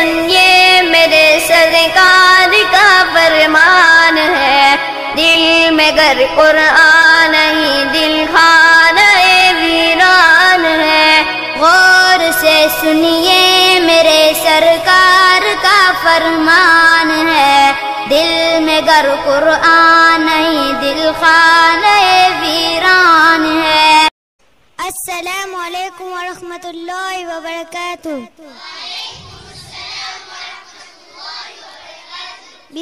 سنیے میرے سرکار کا فرمان ہے دل میں گر قرآن ہی دل خانہ ویران ہے غور سے سنیے میرے سرکار کا فرمان ہے دل میں گر قرآن ہی دل خانہ ویران ہے السلام علیکم ورحمۃ اللہ وبرکاتہ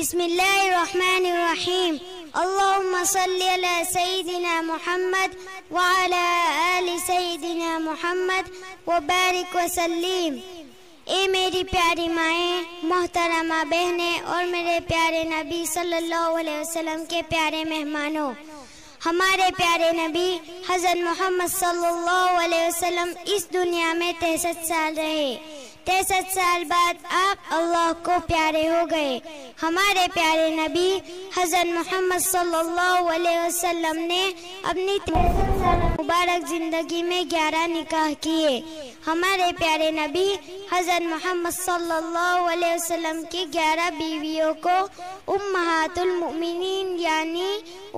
بسم الله الرحمن الرحيم اللهم صل على سيدنا محمد وعلى آل سيدنا محمد وبارك وسلم اے میری پیاری مائیں محترمہ بہنیں اور میرے پیارے نبی صلی اللہ علیہ وسلم کے پیارے مہمانوں ہمارے پیارے نبی حضرت محمد صلی اللہ علیہ وسلم اس دنیا میں تیسٹھ سال رہے تیسٹھ سال بعد آپ اللہ کو پیارے ہو گئے ہمارے پیارے نبی حضرت محمد صلی اللہ علیہ وسلم نے اپنی مبارک زندگی میں گیارہ نکاح کیے ہمارے پیارے نبی حضرت محمد صلی اللہ علیہ وسلم کی گیارہ بیویوں کو امہات المؤمنین یعنی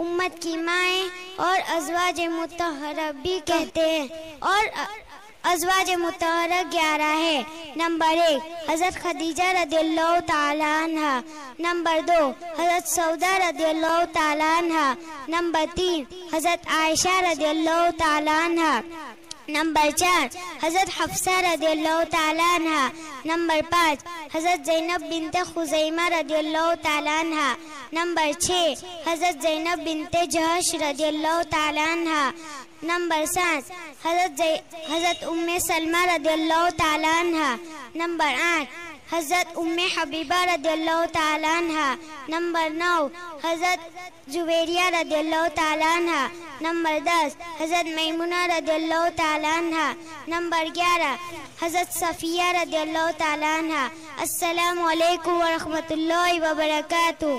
امت کی مائیں اور ازواج متحرب بھی کہتے ہیں اور ازواج متحرک گیارہ ہے نمبر ایک حضرت خدیجہ رضی اللہ تعالیٰ عنہ نمبر دو حضرت سعودہ رضی اللہ تعالیٰ عنہ نمبر تین حضرت عائشہ رضی اللہ تعالیٰ عنہ نمبر چار حضرت حفصہ رضی اللہ تعالیٰ عنہ نمبر پانچ حضرت زینب بنت خزیمہ رضی اللہ تعالیٰ عنہ نمبر چھ حضرت زینب بنت جہش رضی اللہ تعالیٰ عنہ नंबर सात हजरत हजरत उम सलमा रदी अल्लाह तहा नंबर आठ हजरत उम हबीबा रदी अल्लाह तहा नंबर नौ हजरत जुबेरिया रदी अल्लाह तहा नंबर दस हजरत मैमुना रदी अल्लाह तहा नंबर ग्यारह हजरत सफ़िया रदी अल्लाह तहा असलकम वरहमल वबरकू